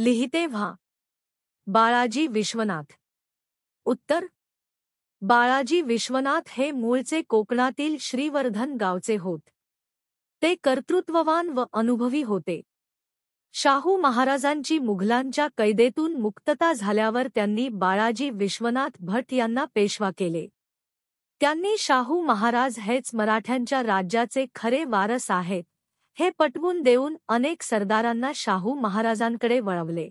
लिहिते व्हा बाळाजी विश्वनाथ उत्तर बाळाजी विश्वनाथ हे मूळचे कोकणातील श्रीवर्धन गावचे होत ते कर्तृत्ववान व अनुभवी होते शाहू महाराजांची मुघलांच्या कैदेतून मुक्तता झाल्यावर त्यांनी बाळाजी विश्वनाथ भट यांना पेशवा केले त्यांनी शाहू महाराज हेच मराठ्यांच्या राज्याचे खरे वारस आहेत हे पटवून देऊन अनेक सरदारांना शाहू महाराजांकडे वळवले